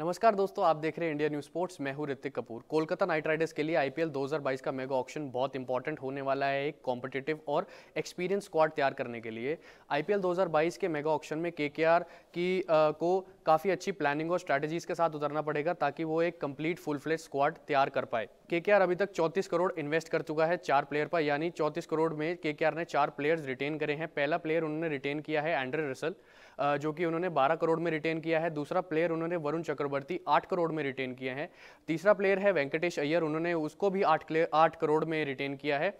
नमस्कार दोस्तों आप देख रहे हैं इंडिया न्यूज स्पोर्ट्स मैं हूं ऋतिक कपूर कोलकाता नाइट राइडर्स के लिए आईपीएल 2022 का मेगा ऑप्शन बहुत इंपॉर्टेंट होने वाला है एक कॉम्पिटेटिव और एक्सपीरियंस स्क्वाड तैयार करने के लिए आईपीएल 2022 के मेगा ऑप्शन में केकेआर की आ, को काफ़ी अच्छी प्लानिंग और स्ट्रैटेजीज के साथ उतरना पड़ेगा ताकि वो एक कंप्लीट फुल फ्लेज स्क्वाड तैयार कर पाए के अभी तक 34 करोड़ इन्वेस्ट कर चुका है चार प्लेयर पर यानी 34 करोड़ में के ने चार प्लेयर्स रिटेन करे हैं पहला प्लेयर उन्होंने रिटेन किया है एंड्रे रसल जो कि उन्होंने 12 करोड़ में रिटेन किया है दूसरा प्लेयर उन्होंने वरुण चक्र चक्रवर्ती आठ करोड़ में रिटेन किए हैं तीसरा प्लेयर है वेंकटेश अय्यर उन्होंने उसको भी आठ आठ करोड़ में रिटेन किया है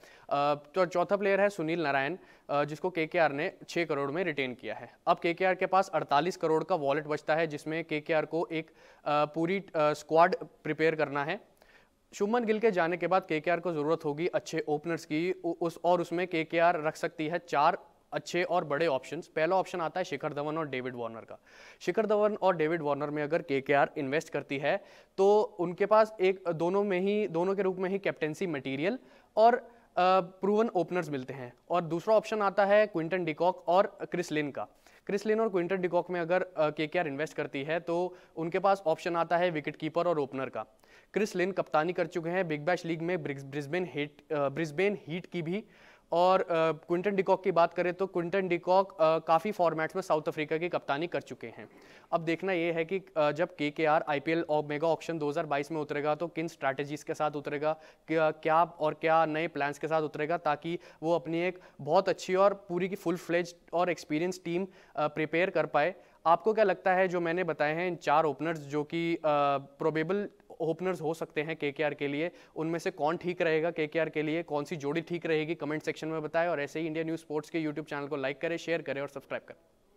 तो चौथा प्लेयर है सुनील नारायण जिसको के ने छः करोड़ में रिटेन किया है अब के के पास अड़तालीस करोड़ का वॉलेट बचता है जिसमें के को एक पूरी स्क्वाड प्रिपेयर करना है शुभमन गिल के जाने के बाद के को ज़रूरत होगी अच्छे ओपनर्स की उस और उसमें के रख सकती है चार अच्छे और बड़े ऑप्शंस पहला ऑप्शन आता है शिखर धवन और डेविड वार्नर का शिखर धवन और डेविड वार्नर में अगर के इन्वेस्ट करती है तो उनके पास एक दोनों में ही दोनों के रूप में ही कैप्टेंसी मटेरियल और प्रूवन ओपनर्स मिलते हैं और दूसरा ऑप्शन आता है क्विंटन डिकॉक और क्रिस लिन का क्रिस लिन और क्विंटन डिकॉक में अगर के के इन्वेस्ट करती है तो उनके पास ऑप्शन आता है विकेट कीपर और ओपनर का क्रिस लिन कप्तानी कर चुके हैं बिग बैश लीग में ब्रिस्बेन हिट ब्रिस्बेन हीट की भी और क्विंटन डिकॉक की बात करें तो क्विंटन डिकॉक काफ़ी फॉर्मेट्स में साउथ अफ्रीका की कप्तानी कर चुके हैं अब देखना यह है कि जब K K R I P L और मेगा ऑप्शन 2022 में उतरेगा तो किन स्ट्रैटेजीज के साथ उतरेगा क्या क्या और क्या नए प्लान्स के साथ उतरेगा ताकि वो अपनी एक बहुत अच्छी और पूरी की फुल फ्लेज और एक्सपीरियंस टीम प्रिपेयर कर पाए आपको क्या लगता है जो मैंने बताए हैं इन चार ओपनर्स जो कि प्रोबेबल ओपनर्स हो सकते हैं के के लिए उनमें से कौन ठीक रहेगा के के लिए कौन सी जोड़ी ठीक रहेगी कमेंट सेक्शन में बताएं और ऐसे ही इंडिया न्यूज़ स्पोर्ट्स के यूट्यूब चैनल को लाइक करें शेयर करें और सब्सक्राइब करें